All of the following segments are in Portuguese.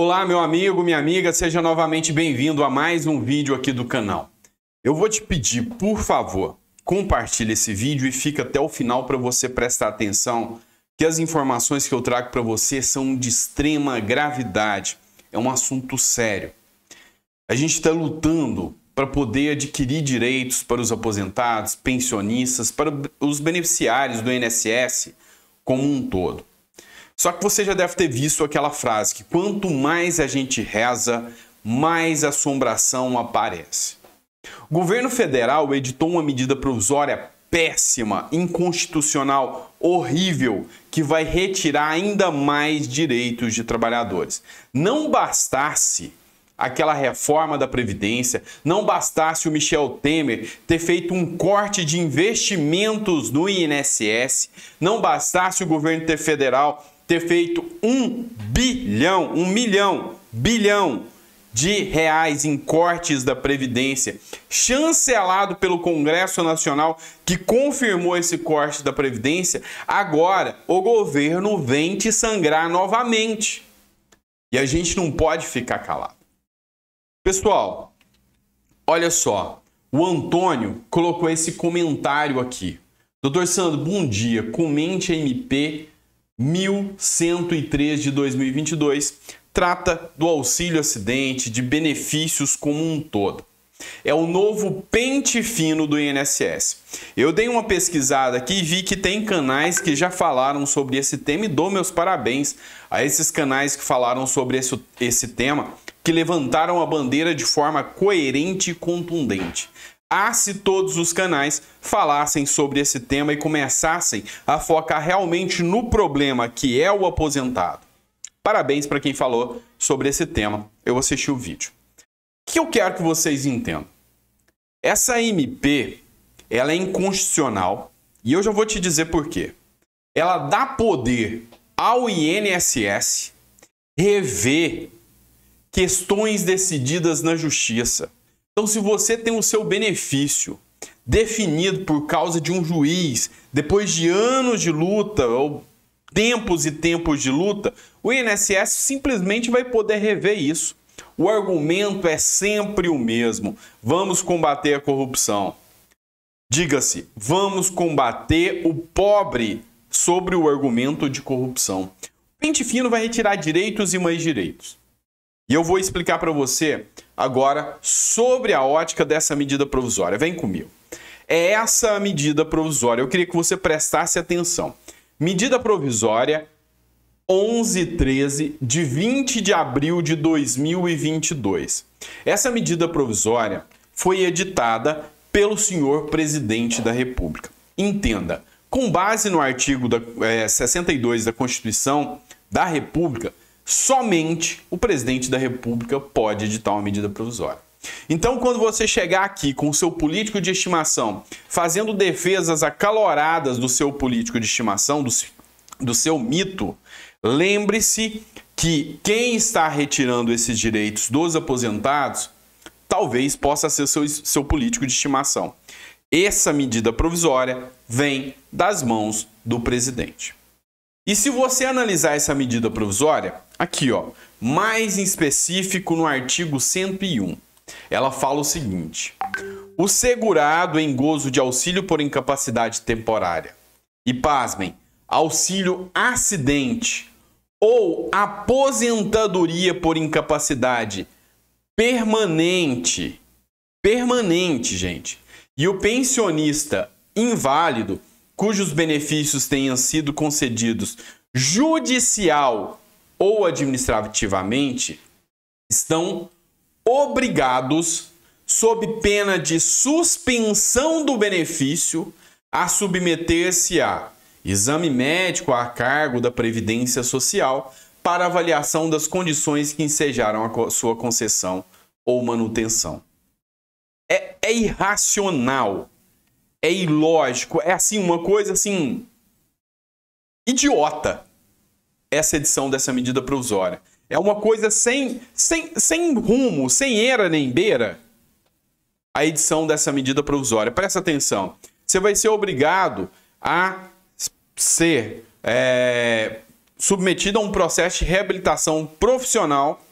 Olá, meu amigo, minha amiga, seja novamente bem-vindo a mais um vídeo aqui do canal. Eu vou te pedir, por favor, compartilhe esse vídeo e fica até o final para você prestar atenção, que as informações que eu trago para você são de extrema gravidade, é um assunto sério. A gente está lutando para poder adquirir direitos para os aposentados, pensionistas, para os beneficiários do INSS como um todo. Só que você já deve ter visto aquela frase que quanto mais a gente reza, mais assombração aparece. O governo federal editou uma medida provisória péssima, inconstitucional, horrível, que vai retirar ainda mais direitos de trabalhadores. Não bastasse aquela reforma da Previdência, não bastasse o Michel Temer ter feito um corte de investimentos no INSS, não bastasse o governo ter federal ter feito um bilhão, um milhão, bilhão de reais em cortes da Previdência, chancelado pelo Congresso Nacional, que confirmou esse corte da Previdência, agora o governo vem te sangrar novamente. E a gente não pode ficar calado. Pessoal, olha só. O Antônio colocou esse comentário aqui. Doutor Sandro, bom dia. Comente a MP 1103 de 2022 trata do auxílio acidente, de benefícios como um todo. É o novo pente fino do INSS. Eu dei uma pesquisada aqui e vi que tem canais que já falaram sobre esse tema e dou meus parabéns a esses canais que falaram sobre esse, esse tema, que levantaram a bandeira de forma coerente e contundente. Ah, se todos os canais falassem sobre esse tema e começassem a focar realmente no problema que é o aposentado. Parabéns para quem falou sobre esse tema. Eu assisti o vídeo. O que eu quero que vocês entendam? Essa MP, ela é inconstitucional e eu já vou te dizer por quê. Ela dá poder ao INSS rever questões decididas na justiça. Então, se você tem o seu benefício definido por causa de um juiz, depois de anos de luta ou tempos e tempos de luta, o INSS simplesmente vai poder rever isso. O argumento é sempre o mesmo: vamos combater a corrupção. Diga-se, vamos combater o pobre sobre o argumento de corrupção. O pente fino vai retirar direitos e mais direitos. E eu vou explicar para você agora sobre a ótica dessa medida provisória. Vem comigo. É essa a medida provisória. Eu queria que você prestasse atenção. Medida provisória 1113 de 20 de abril de 2022. Essa medida provisória foi editada pelo senhor presidente da República. Entenda, com base no artigo da, é, eh, 62 da Constituição da República, somente o presidente da República pode editar uma medida provisória. Então, quando você chegar aqui com o seu político de estimação, fazendo defesas acaloradas do seu político de estimação, do, do seu mito, lembre-se que quem está retirando esses direitos dos aposentados talvez possa ser seu, seu político de estimação. Essa medida provisória vem das mãos do presidente. E se você analisar essa medida provisória, aqui ó, mais em específico no artigo 101, ela fala o seguinte: o segurado em gozo de auxílio por incapacidade temporária e pasmem, auxílio acidente ou aposentadoria por incapacidade permanente, permanente, gente. E o pensionista inválido cujos benefícios tenham sido concedidos judicial ou administrativamente, estão obrigados, sob pena de suspensão do benefício, a submeter-se a exame médico a cargo da Previdência Social para avaliação das condições que ensejaram a sua concessão ou manutenção. É, é irracional é ilógico, é assim, uma coisa assim. idiota essa edição dessa medida provisória. É uma coisa sem, sem, sem rumo, sem era nem beira a edição dessa medida provisória. Presta atenção. Você vai ser obrigado a ser é, submetido a um processo de reabilitação profissional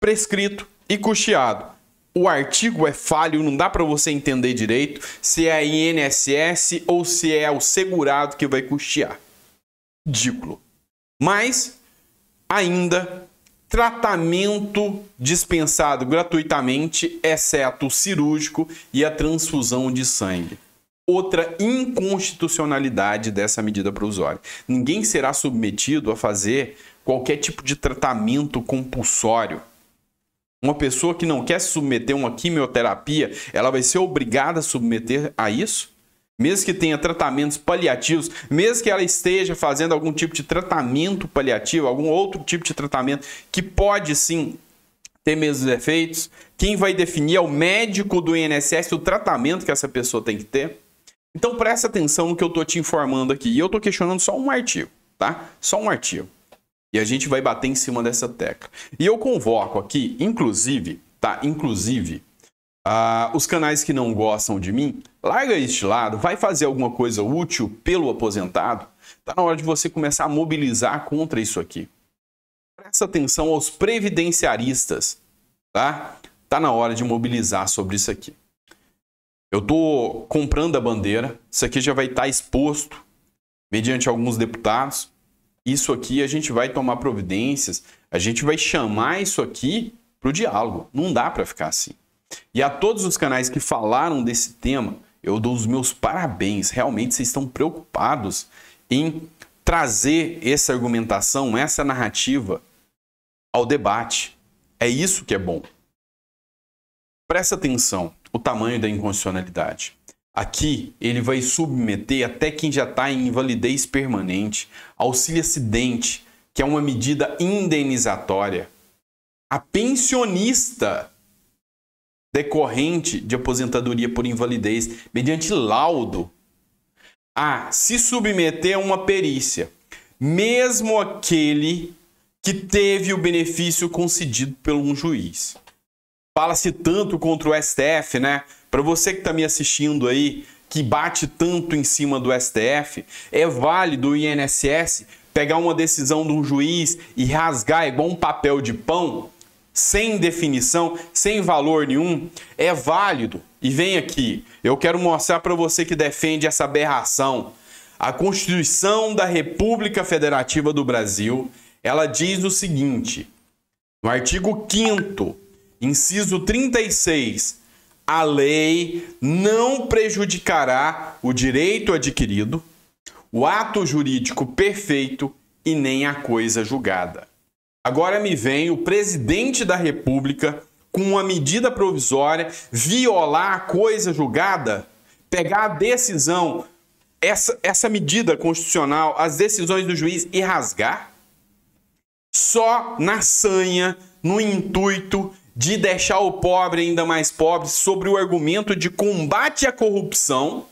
prescrito e custeado o artigo é falho, não dá para você entender direito se é a INSS ou se é o segurado que vai custear. Ridículo. Mas ainda tratamento dispensado gratuitamente, exceto o cirúrgico e a transfusão de sangue. Outra inconstitucionalidade dessa medida provisória. Ninguém será submetido a fazer qualquer tipo de tratamento compulsório uma pessoa que não quer se submeter a uma quimioterapia, ela vai ser obrigada a submeter a isso? Mesmo que tenha tratamentos paliativos, mesmo que ela esteja fazendo algum tipo de tratamento paliativo, algum outro tipo de tratamento que pode sim ter mesmos efeitos, quem vai definir é o médico do INSS o tratamento que essa pessoa tem que ter. Então presta atenção no que eu estou te informando aqui. E eu estou questionando só um artigo, tá? Só um artigo. E a gente vai bater em cima dessa tecla. E eu convoco aqui, inclusive, tá? Inclusive, uh, os canais que não gostam de mim, larga este lado, vai fazer alguma coisa útil pelo aposentado. Tá na hora de você começar a mobilizar contra isso aqui. Presta atenção aos previdenciaristas, tá? Tá na hora de mobilizar sobre isso aqui. Eu tô comprando a bandeira, isso aqui já vai estar tá exposto mediante alguns deputados isso aqui a gente vai tomar providências, a gente vai chamar isso aqui para o diálogo. Não dá para ficar assim. E a todos os canais que falaram desse tema, eu dou os meus parabéns. Realmente vocês estão preocupados em trazer essa argumentação, essa narrativa ao debate. É isso que é bom. Presta atenção o tamanho da inconstitucionalidade. Aqui ele vai submeter até quem já está em invalidez permanente, auxílio-acidente, que é uma medida indenizatória, a pensionista decorrente de aposentadoria por invalidez, mediante laudo, a se submeter a uma perícia, mesmo aquele que teve o benefício concedido por um juiz fala-se tanto contra o STF, né? Para você que está me assistindo aí, que bate tanto em cima do STF, é válido o INSS pegar uma decisão de um juiz e rasgar igual um papel de pão, sem definição, sem valor nenhum, é válido. E vem aqui, eu quero mostrar para você que defende essa aberração. A Constituição da República Federativa do Brasil, ela diz o seguinte: no artigo 5 Inciso 36. A lei não prejudicará o direito adquirido, o ato jurídico perfeito e nem a coisa julgada. Agora me vem o presidente da República com uma medida provisória violar a coisa julgada, pegar a decisão, essa, essa medida constitucional, as decisões do juiz e rasgar? Só na sanha, no intuito de deixar o pobre ainda mais pobre sobre o argumento de combate à corrupção,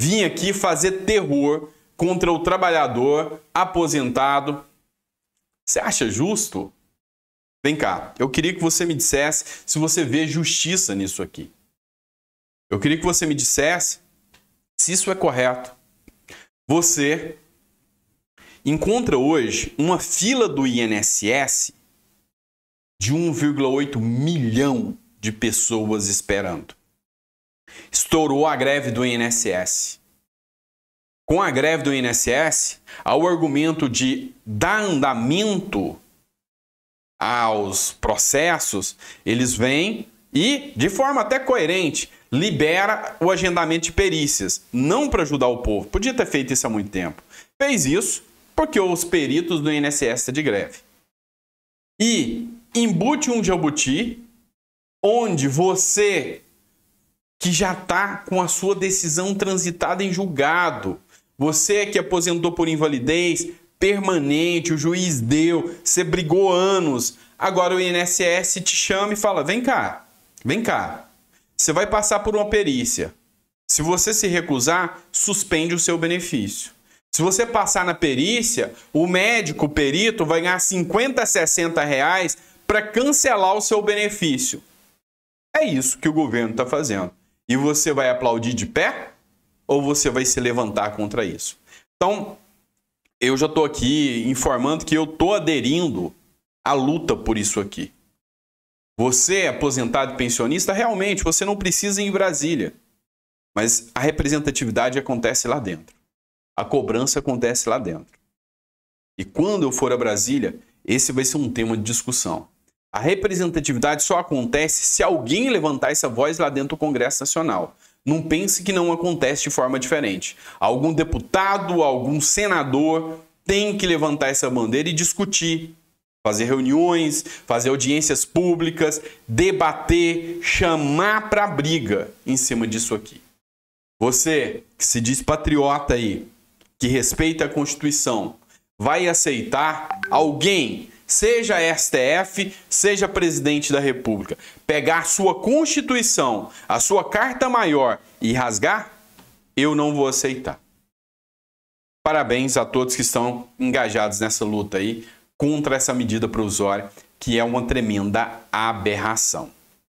vim aqui fazer terror contra o trabalhador aposentado. Você acha justo? Vem cá, eu queria que você me dissesse se você vê justiça nisso aqui. Eu queria que você me dissesse se isso é correto. Você encontra hoje uma fila do INSS de 1,8 milhão de pessoas esperando. Estourou a greve do INSS. Com a greve do INSS, ao argumento de dar andamento aos processos, eles vêm e, de forma até coerente, libera o agendamento de perícias, não para ajudar o povo. Podia ter feito isso há muito tempo. Fez isso porque os peritos do INSS estão é de greve. E embute um jabuti, onde você que já está com a sua decisão transitada em julgado, você é que aposentou por invalidez permanente, o juiz deu, você brigou anos, agora o INSS te chama e fala: vem cá, vem cá, você vai passar por uma perícia. Se você se recusar, suspende o seu benefício. Se você passar na perícia, o médico o perito vai ganhar 50, 60 reais para cancelar o seu benefício. É isso que o governo está fazendo. E você vai aplaudir de pé ou você vai se levantar contra isso? Então, eu já estou aqui informando que eu estou aderindo à luta por isso aqui. Você, é aposentado e pensionista, realmente você não precisa ir em Brasília. Mas a representatividade acontece lá dentro. A cobrança acontece lá dentro. E quando eu for a Brasília, esse vai ser um tema de discussão. A representatividade só acontece se alguém levantar essa voz lá dentro do Congresso Nacional. Não pense que não acontece de forma diferente. Algum deputado, algum senador tem que levantar essa bandeira e discutir, fazer reuniões, fazer audiências públicas, debater, chamar para briga em cima disso aqui. Você que se diz patriota aí, que respeita a Constituição, vai aceitar alguém seja STF, seja presidente da República, pegar sua Constituição, a sua Carta Maior e rasgar, eu não vou aceitar. Parabéns a todos que estão engajados nessa luta aí contra essa medida provisória, que é uma tremenda aberração.